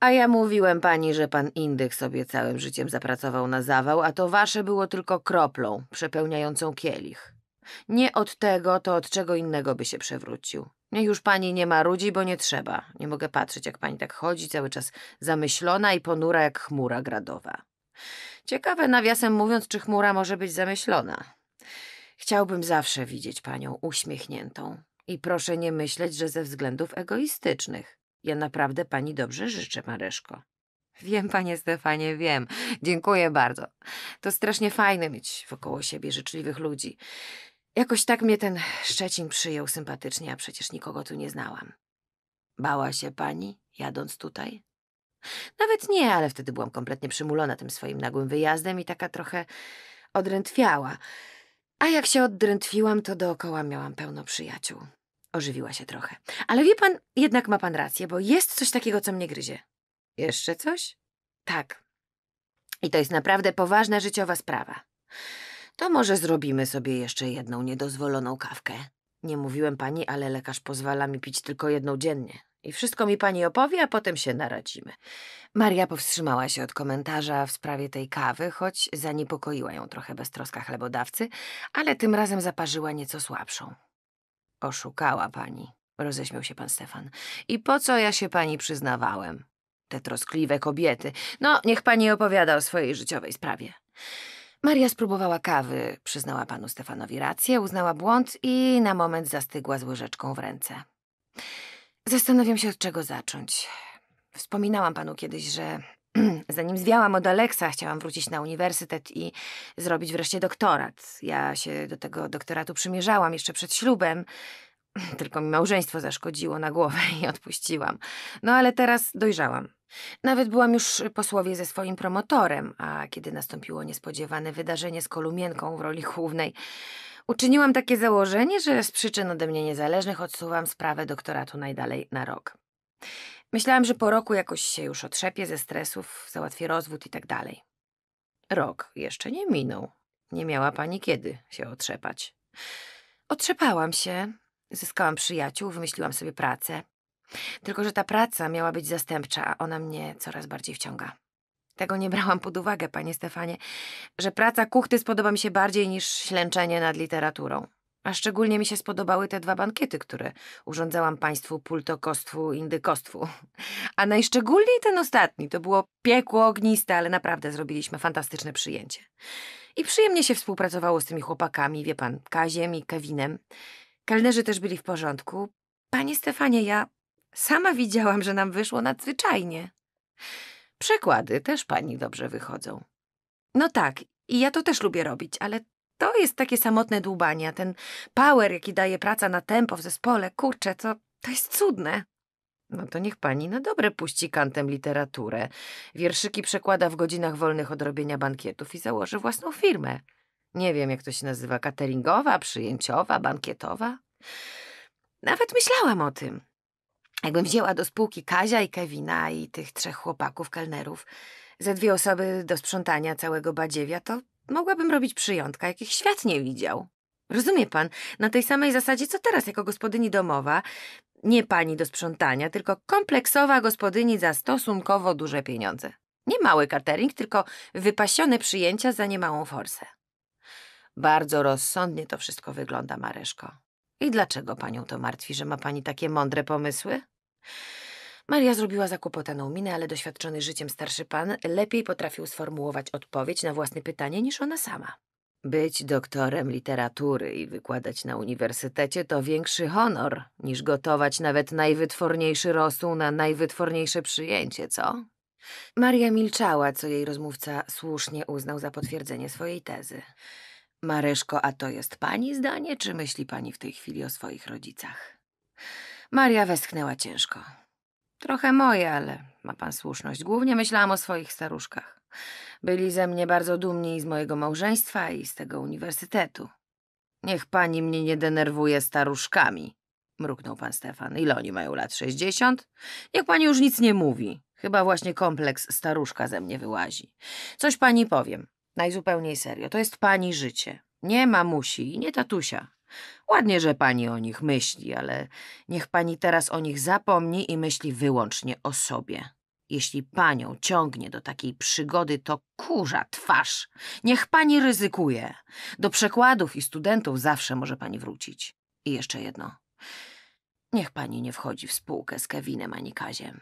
A ja mówiłem pani, że pan Indyk sobie całym życiem zapracował na zawał, a to wasze było tylko kroplą przepełniającą kielich. Nie od tego, to od czego innego by się przewrócił. Niech już pani nie ma rudzi, bo nie trzeba. Nie mogę patrzeć, jak pani tak chodzi, cały czas zamyślona i ponura jak chmura gradowa. Ciekawe, nawiasem mówiąc, czy chmura może być zamyślona. Chciałbym zawsze widzieć panią uśmiechniętą, i proszę nie myśleć, że ze względów egoistycznych. Ja naprawdę pani dobrze życzę, Mareszko. Wiem, panie Stefanie, wiem. Dziękuję bardzo. To strasznie fajne mieć wokoło siebie życzliwych ludzi. Jakoś tak mnie ten Szczecin przyjął sympatycznie, a przecież nikogo tu nie znałam. Bała się pani, jadąc tutaj? Nawet nie, ale wtedy byłam kompletnie przymulona tym swoim nagłym wyjazdem i taka trochę odrętwiała. A jak się oddrętwiłam, to dookoła miałam pełno przyjaciół. Ożywiła się trochę. Ale wie pan, jednak ma pan rację, bo jest coś takiego, co mnie gryzie. Jeszcze coś? Tak. I to jest naprawdę poważna życiowa sprawa. To może zrobimy sobie jeszcze jedną niedozwoloną kawkę. Nie mówiłem pani, ale lekarz pozwala mi pić tylko jedną dziennie. I wszystko mi pani opowie, a potem się naradzimy. Maria powstrzymała się od komentarza w sprawie tej kawy, choć zaniepokoiła ją trochę beztroska chlebodawcy, ale tym razem zaparzyła nieco słabszą. Oszukała pani, roześmiał się pan Stefan. I po co ja się pani przyznawałem? Te troskliwe kobiety. No, niech pani opowiada o swojej życiowej sprawie. Maria spróbowała kawy, przyznała panu Stefanowi rację, uznała błąd i na moment zastygła z łyżeczką w ręce. Zastanawiam się, od czego zacząć. Wspominałam panu kiedyś, że zanim zwiałam od Aleksa, chciałam wrócić na uniwersytet i zrobić wreszcie doktorat. Ja się do tego doktoratu przymierzałam jeszcze przed ślubem, tylko mi małżeństwo zaszkodziło na głowę i odpuściłam. No ale teraz dojrzałam. Nawet byłam już posłowie ze swoim promotorem, a kiedy nastąpiło niespodziewane wydarzenie z Kolumienką w roli głównej, Uczyniłam takie założenie, że z przyczyn ode mnie niezależnych odsuwam sprawę doktoratu najdalej na rok. Myślałam, że po roku jakoś się już otrzepię ze stresów, załatwię rozwód i tak dalej. Rok jeszcze nie minął. Nie miała pani kiedy się otrzepać. Otrzepałam się, zyskałam przyjaciół, wymyśliłam sobie pracę. Tylko, że ta praca miała być zastępcza, a ona mnie coraz bardziej wciąga. Tego nie brałam pod uwagę, panie Stefanie, że praca kuchty spodoba mi się bardziej niż ślęczenie nad literaturą. A szczególnie mi się spodobały te dwa bankiety, które urządzałam państwu pultokostwu, indykostwu. A najszczególniej ten ostatni. To było piekło ogniste, ale naprawdę zrobiliśmy fantastyczne przyjęcie. I przyjemnie się współpracowało z tymi chłopakami, wie pan, Kaziem i Kevinem. Kelnerzy też byli w porządku. Panie Stefanie, ja sama widziałam, że nam wyszło nadzwyczajnie. Przekłady też pani dobrze wychodzą. No tak, i ja to też lubię robić, ale to jest takie samotne dłubanie, a ten power, jaki daje praca na tempo w zespole, kurczę, to, to jest cudne. No to niech pani na dobre puści kantem literaturę. Wierszyki przekłada w godzinach wolnych od robienia bankietów i założy własną firmę. Nie wiem, jak to się nazywa, cateringowa, przyjęciowa, bankietowa. Nawet myślałam o tym. Jakbym wzięła do spółki Kazia i Kevina i tych trzech chłopaków kelnerów, ze dwie osoby do sprzątania całego badziewia, to mogłabym robić przyjątka, jakich świat nie widział. Rozumie pan, na tej samej zasadzie co teraz jako gospodyni domowa, nie pani do sprzątania, tylko kompleksowa gospodyni za stosunkowo duże pieniądze. Nie mały catering, tylko wypasione przyjęcia za niemałą forsę. Bardzo rozsądnie to wszystko wygląda, Mareszko. I dlaczego panią to martwi, że ma pani takie mądre pomysły? Maria zrobiła zakłopotaną minę, ale doświadczony życiem starszy pan lepiej potrafił sformułować odpowiedź na własne pytanie niż ona sama. Być doktorem literatury i wykładać na uniwersytecie to większy honor niż gotować nawet najwytworniejszy rosół na najwytworniejsze przyjęcie, co? Maria milczała, co jej rozmówca słusznie uznał za potwierdzenie swojej tezy. Maryszko, a to jest pani zdanie, czy myśli pani w tej chwili o swoich rodzicach? Maria westchnęła ciężko. Trochę moje, ale ma pan słuszność. Głównie myślałam o swoich staruszkach. Byli ze mnie bardzo dumni i z mojego małżeństwa i z tego uniwersytetu. Niech pani mnie nie denerwuje staruszkami, mruknął pan Stefan. Ile oni mają lat? Sześćdziesiąt? Niech pani już nic nie mówi. Chyba właśnie kompleks staruszka ze mnie wyłazi. Coś pani powiem. Najzupełniej serio. To jest pani życie. Nie mamusi i nie tatusia. Ładnie, że pani o nich myśli, ale niech pani teraz o nich zapomni i myśli wyłącznie o sobie. Jeśli panią ciągnie do takiej przygody, to kurza twarz. Niech pani ryzykuje. Do przekładów i studentów zawsze może pani wrócić. I jeszcze jedno. Niech pani nie wchodzi w spółkę z Kevinem ani Kaziem.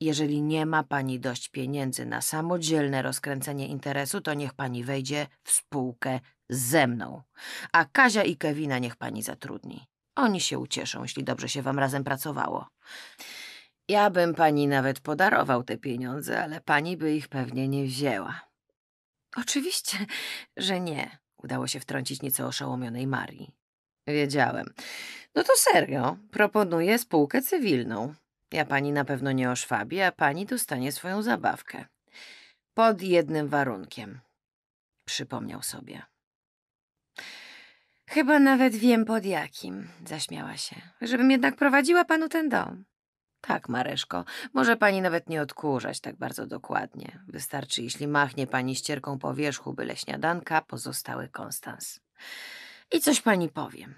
Jeżeli nie ma pani dość pieniędzy na samodzielne rozkręcenie interesu, to niech pani wejdzie w spółkę ze mną. A Kazia i Kewina niech pani zatrudni. Oni się ucieszą, jeśli dobrze się wam razem pracowało. Ja bym pani nawet podarował te pieniądze, ale pani by ich pewnie nie wzięła. Oczywiście, że nie, udało się wtrącić nieco oszołomionej Marii. Wiedziałem. No to serio, proponuję spółkę cywilną. Ja pani na pewno nie oszwabię, a pani dostanie swoją zabawkę. Pod jednym warunkiem, przypomniał sobie. Chyba nawet wiem pod jakim, zaśmiała się. Żebym jednak prowadziła panu ten dom. Tak, Mareszko, może pani nawet nie odkurzać tak bardzo dokładnie. Wystarczy, jeśli machnie pani ścierką po wierzchu, byle śniadanka, pozostały Konstans. I coś pani powiem.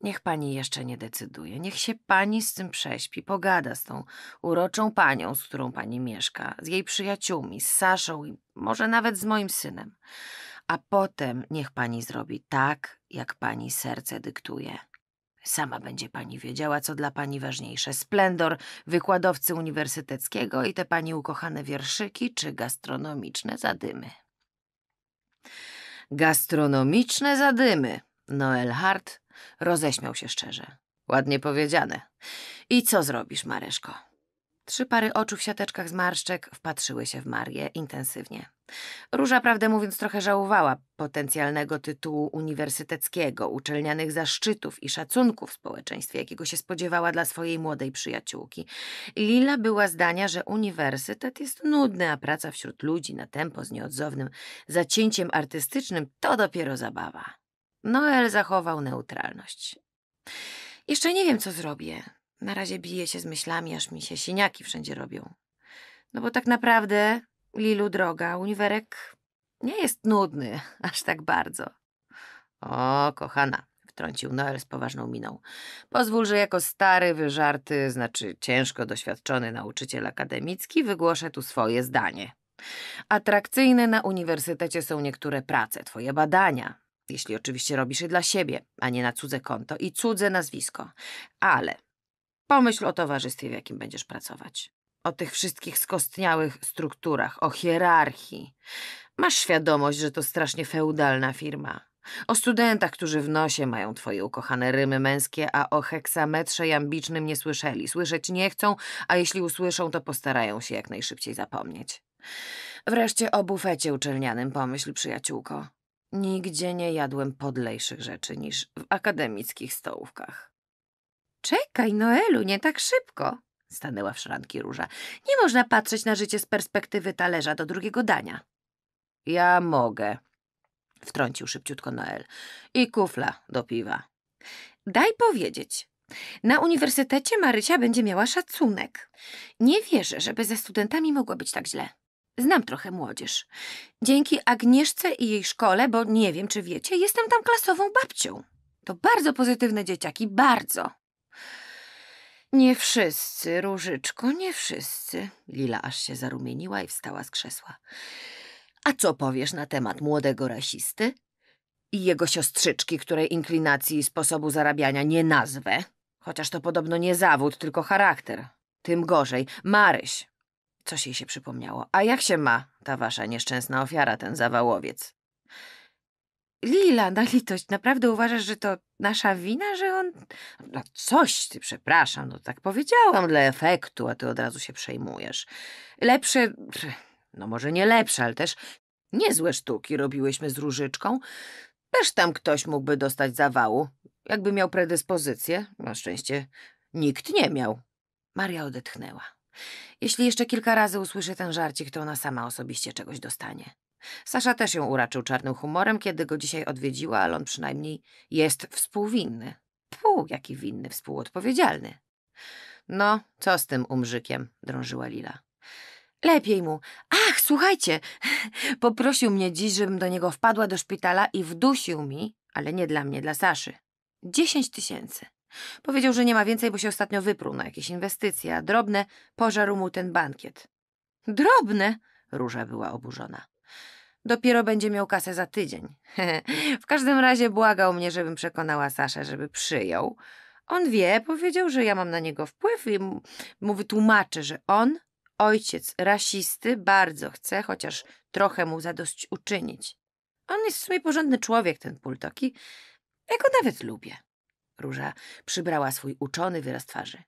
Niech pani jeszcze nie decyduje. Niech się pani z tym prześpi, pogada z tą uroczą panią, z którą pani mieszka, z jej przyjaciółmi, z Saszą i może nawet z moim synem a potem niech pani zrobi tak, jak pani serce dyktuje. Sama będzie pani wiedziała, co dla pani ważniejsze: splendor wykładowcy uniwersyteckiego i te pani ukochane wierszyki czy gastronomiczne zadymy. Gastronomiczne zadymy. Noel Hart roześmiał się szczerze. Ładnie powiedziane. I co zrobisz, Mareszko? Trzy pary oczu w siateczkach z marszczek wpatrzyły się w Marię intensywnie. Róża, prawdę mówiąc, trochę żałowała potencjalnego tytułu uniwersyteckiego, uczelnianych zaszczytów i szacunków w społeczeństwie, jakiego się spodziewała dla swojej młodej przyjaciółki. Lila była zdania, że uniwersytet jest nudny, a praca wśród ludzi na tempo z nieodzownym zacięciem artystycznym to dopiero zabawa. Noel zachował neutralność. Jeszcze nie wiem, co zrobię. Na razie biję się z myślami, aż mi się siniaki wszędzie robią. No bo tak naprawdę Lilu droga, uniwerek nie jest nudny aż tak bardzo. O, kochana, wtrącił Noel z poważną miną. Pozwól, że jako stary, wyżarty, znaczy ciężko doświadczony nauczyciel akademicki wygłoszę tu swoje zdanie. Atrakcyjne na uniwersytecie są niektóre prace, twoje badania, jeśli oczywiście robisz je dla siebie, a nie na cudze konto i cudze nazwisko. Ale pomyśl o towarzystwie, w jakim będziesz pracować o tych wszystkich skostniałych strukturach, o hierarchii. Masz świadomość, że to strasznie feudalna firma. O studentach, którzy w nosie mają twoje ukochane rymy męskie, a o heksametrze jambicznym nie słyszeli. Słyszeć nie chcą, a jeśli usłyszą, to postarają się jak najszybciej zapomnieć. Wreszcie o bufecie uczelnianym pomyśl, przyjaciółko. Nigdzie nie jadłem podlejszych rzeczy niż w akademickich stołówkach. Czekaj, Noelu, nie tak szybko stanęła w szranki róża. Nie można patrzeć na życie z perspektywy talerza do drugiego dania. Ja mogę, wtrącił szybciutko Noel. I kufla do piwa. Daj powiedzieć. Na uniwersytecie Marycia będzie miała szacunek. Nie wierzę, żeby ze studentami mogło być tak źle. Znam trochę młodzież. Dzięki Agnieszce i jej szkole, bo nie wiem, czy wiecie, jestem tam klasową babcią. To bardzo pozytywne dzieciaki, bardzo. Nie wszyscy, Różyczko, nie wszyscy. Lila aż się zarumieniła i wstała z krzesła. A co powiesz na temat młodego rasisty? I jego siostrzyczki, której inklinacji i sposobu zarabiania nie nazwę? Chociaż to podobno nie zawód, tylko charakter. Tym gorzej. Maryś. Coś jej się przypomniało. A jak się ma ta wasza nieszczęsna ofiara, ten zawałowiec? Lila, na litość, naprawdę uważasz, że to nasza wina, że on... No coś ty, przepraszam, no tak powiedziałam dla efektu, a ty od razu się przejmujesz. Lepsze, no może nie lepsze, ale też niezłe sztuki robiłyśmy z Różyczką. Też tam ktoś mógłby dostać zawału, jakby miał predyspozycję. Na szczęście nikt nie miał. Maria odetchnęła. Jeśli jeszcze kilka razy usłyszę ten żarcik, to ona sama osobiście czegoś dostanie. Sasza też ją uraczył czarnym humorem, kiedy go dzisiaj odwiedziła, ale on przynajmniej jest współwinny. Pół, jaki winny, współodpowiedzialny. No, co z tym umrzykiem? drążyła Lila. Lepiej mu. Ach, słuchajcie, poprosił mnie dziś, żebym do niego wpadła do szpitala i wdusił mi, ale nie dla mnie, dla Saszy. Dziesięć tysięcy. Powiedział, że nie ma więcej, bo się ostatnio wyprół na jakieś inwestycje, a drobne pożarł mu ten bankiet. Drobne? Róża była oburzona. Dopiero będzie miał kasę za tydzień. w każdym razie błagał mnie, żebym przekonała Saszę, żeby przyjął. On wie, powiedział, że ja mam na niego wpływ i mu wytłumaczę, że on, ojciec rasisty, bardzo chce, chociaż trochę mu zadość uczynić. On jest w sumie porządny człowiek, ten Pultoki. Ja go nawet lubię. Róża przybrała swój uczony wyraz twarzy.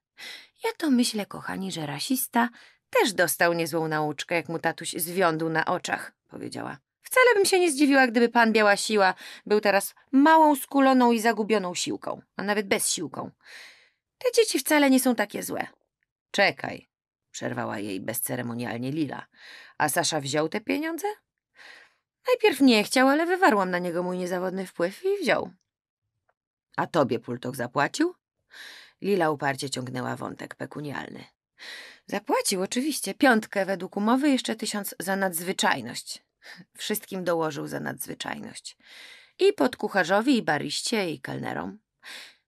Ja to myślę, kochani, że rasista też dostał niezłą nauczkę, jak mu tatuś zwiądł na oczach, powiedziała. Wcale bym się nie zdziwiła, gdyby pan Biała Siła był teraz małą, skuloną i zagubioną siłką, a nawet bez siłką. Te dzieci wcale nie są takie złe. Czekaj, przerwała jej bezceremonialnie Lila. A Sasza wziął te pieniądze? Najpierw nie chciał, ale wywarłam na niego mój niezawodny wpływ i wziął. A tobie Pultok zapłacił? Lila uparcie ciągnęła wątek pekunialny. Zapłacił oczywiście piątkę według umowy, jeszcze tysiąc za nadzwyczajność, Wszystkim dołożył za nadzwyczajność. I podkucharzowi, i bariście, i kelnerom.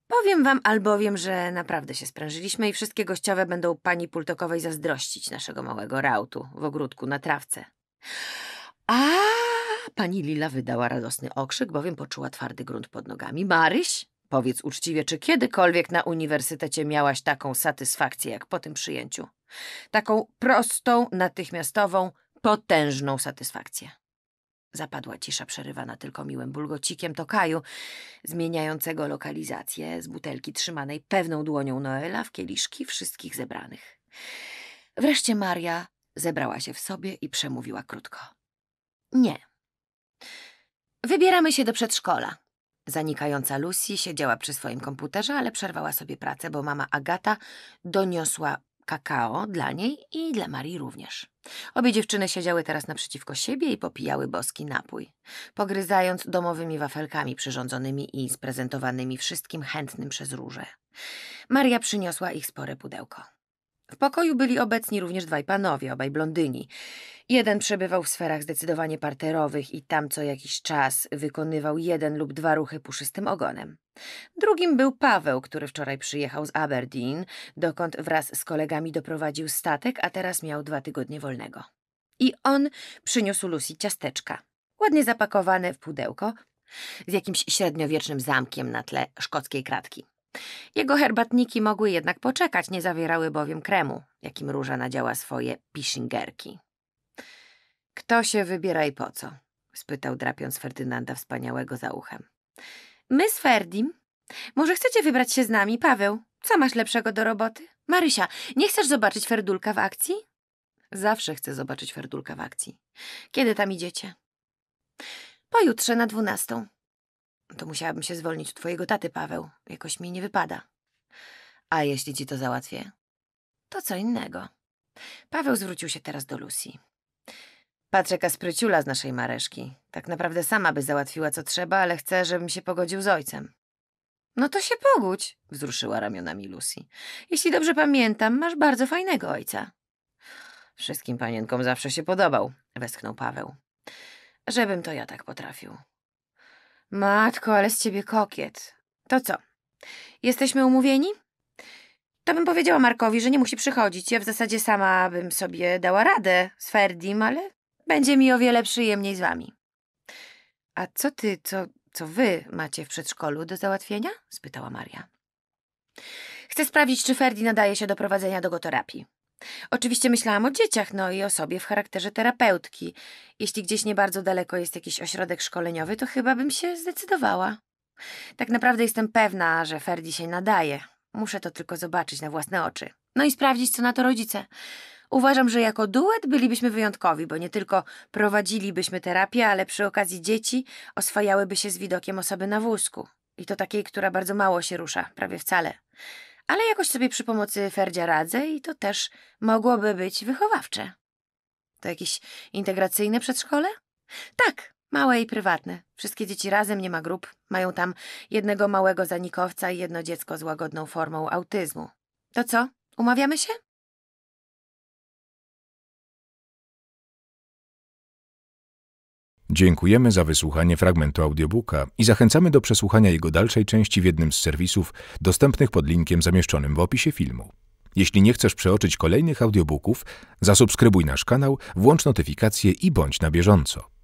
Powiem wam albowiem, że naprawdę się sprężyliśmy i wszystkie gościowe będą pani Pultokowej zazdrościć naszego małego rautu w ogródku na trawce. A pani Lila wydała radosny okrzyk, bowiem poczuła twardy grunt pod nogami. Maryś, powiedz uczciwie, czy kiedykolwiek na uniwersytecie miałaś taką satysfakcję jak po tym przyjęciu? Taką prostą, natychmiastową, potężną satysfakcję. Zapadła cisza przerywana tylko miłym bulgocikiem tokaju, zmieniającego lokalizację z butelki trzymanej pewną dłonią Noela w kieliszki wszystkich zebranych. Wreszcie Maria zebrała się w sobie i przemówiła krótko. Nie. Wybieramy się do przedszkola. Zanikająca Lucy siedziała przy swoim komputerze, ale przerwała sobie pracę, bo mama Agata doniosła kakao dla niej i dla Marii również. Obie dziewczyny siedziały teraz naprzeciwko siebie i popijały boski napój, pogryzając domowymi wafelkami przyrządzonymi i sprezentowanymi wszystkim chętnym przez róże. Maria przyniosła ich spore pudełko. W pokoju byli obecni również dwaj panowie, obaj blondyni. Jeden przebywał w sferach zdecydowanie parterowych i tam co jakiś czas wykonywał jeden lub dwa ruchy puszystym ogonem. Drugim był Paweł, który wczoraj przyjechał z Aberdeen, dokąd wraz z kolegami doprowadził statek, a teraz miał dwa tygodnie wolnego. I on przyniósł Lucy ciasteczka, ładnie zapakowane w pudełko, z jakimś średniowiecznym zamkiem na tle szkockiej kratki. Jego herbatniki mogły jednak poczekać, nie zawierały bowiem kremu, jakim róża nadziała swoje pisingerki. Kto się wybiera i po co? spytał drapiąc Ferdynanda wspaniałego za uchem. My z Ferdim. Może chcecie wybrać się z nami, Paweł? Co masz lepszego do roboty? Marysia, nie chcesz zobaczyć Ferdulka w akcji? Zawsze chcę zobaczyć Ferdulka w akcji. Kiedy tam idziecie? Pojutrze na dwunastą. To musiałabym się zwolnić u twojego taty, Paweł. Jakoś mi nie wypada. A jeśli ci to załatwię? To co innego. Paweł zwrócił się teraz do Lucy. Patrzę kaspryciula z naszej mareszki. Tak naprawdę sama by załatwiła co trzeba, ale chcę, żebym się pogodził z ojcem. No to się pogódź, wzruszyła ramionami Lucy. Jeśli dobrze pamiętam, masz bardzo fajnego ojca. Wszystkim panienkom zawsze się podobał, westchnął Paweł. Żebym to ja tak potrafił. Matko, ale z ciebie kokiet. To co? Jesteśmy umówieni? To bym powiedziała Markowi, że nie musi przychodzić. Ja w zasadzie sama bym sobie dała radę z Ferdim, ale będzie mi o wiele przyjemniej z wami. A co ty, co, co wy macie w przedszkolu do załatwienia? spytała Maria. Chcę sprawdzić, czy Ferdi nadaje się do prowadzenia dogoterapii. Oczywiście myślałam o dzieciach, no i o sobie w charakterze terapeutki. Jeśli gdzieś nie bardzo daleko jest jakiś ośrodek szkoleniowy, to chyba bym się zdecydowała. Tak naprawdę jestem pewna, że Ferdi się nadaje. Muszę to tylko zobaczyć na własne oczy. No i sprawdzić, co na to rodzice. Uważam, że jako duet bylibyśmy wyjątkowi, bo nie tylko prowadzilibyśmy terapię, ale przy okazji dzieci oswajałyby się z widokiem osoby na wózku. I to takiej, która bardzo mało się rusza, prawie wcale ale jakoś sobie przy pomocy Ferdzia radzę i to też mogłoby być wychowawcze. To jakieś integracyjne przedszkole? Tak, małe i prywatne. Wszystkie dzieci razem, nie ma grup. Mają tam jednego małego zanikowca i jedno dziecko z łagodną formą autyzmu. To co, umawiamy się? Dziękujemy za wysłuchanie fragmentu audiobooka i zachęcamy do przesłuchania jego dalszej części w jednym z serwisów dostępnych pod linkiem zamieszczonym w opisie filmu. Jeśli nie chcesz przeoczyć kolejnych audiobooków, zasubskrybuj nasz kanał, włącz notyfikacje i bądź na bieżąco.